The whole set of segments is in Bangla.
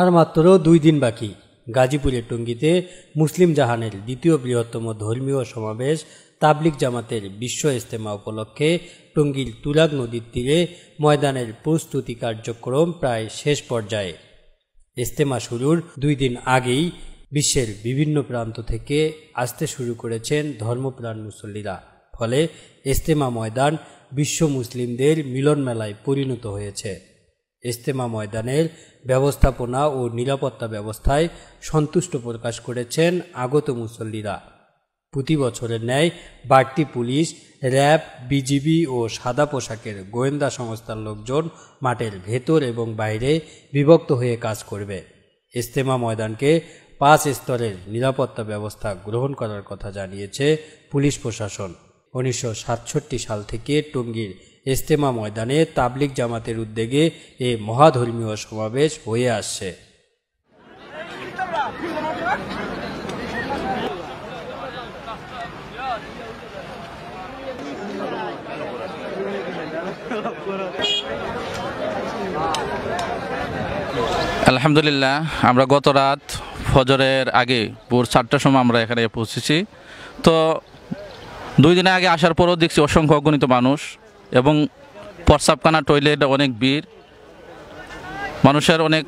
আর মাত্র দুই দিন বাকি গাজীপুরের টঙ্গিতে মুসলিম জাহানের দ্বিতীয় বৃহত্তম ধর্মীয় সমাবেশ তাবলিক জামাতের বিশ্ব ইজতেমা উপলক্ষে টঙ্গির তুলাগ নদীর তীরে ময়দানের প্রস্তুতি কার্যক্রম প্রায় শেষ পর্যায়ে ইজতেমা শুরুর দুই দিন আগেই বিশ্বের বিভিন্ন প্রান্ত থেকে আসতে শুরু করেছেন ধর্মপ্রাণ মুসল্লিরা ফলে ইজতেমা ময়দান বিশ্ব মুসলিমদের মিলন মেলায় পরিণত হয়েছে ইজতেমা ময়দানের ব্যবস্থাপনা ও নিরাপত্তা ব্যবস্থায় সন্তুষ্ট প্রকাশ করেছেন আগত মুসল্লিরা প্রতি বছরের ন্যায় বাড়তি পুলিশ র্যাব বিজিবি ও সাদা পোশাকের গোয়েন্দা সংস্থার লোকজন মাঠের ভেতর এবং বাইরে বিভক্ত হয়ে কাজ করবে ইজতেমা ময়দানকে পাঁচ স্তরের নিরাপত্তা ব্যবস্থা গ্রহণ করার কথা জানিয়েছে পুলিশ প্রশাসন উনিশশো সাল থেকে টঙ্গীর ইজতেমা ময়দানে তাবলিক জামাতের উদ্যোগে এ মহাধর্মীয় সমাবেশ হয়ে আসছে আলহামদুলিল্লাহ আমরা গত রাত ফজরের আগে ভোর চারটার সময় আমরা এখানে পৌঁছেছি তো দুই দিনের আগে আসার পরও দেখছি অসংখ্য অগণিত মানুষ এবং প্রস্রাবখানা টয়লেট অনেক ভিড় মানুষের অনেক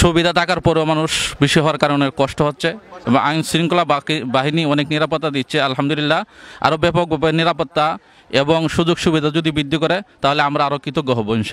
সুবিধা থাকার পরেও মানুষ বেশি হওয়ার কারণে কষ্ট হচ্ছে এবং আইন শৃঙ্খলা বাহিনী অনেক নিরাপত্তা দিচ্ছে আলহামদুলিল্লাহ আরও ব্যাপকভাবে নিরাপত্তা এবং সুযোগ সুবিধা যদি বৃদ্ধি করে তাহলে আমরা আরও কৃতজ্ঞ হব ইনশাল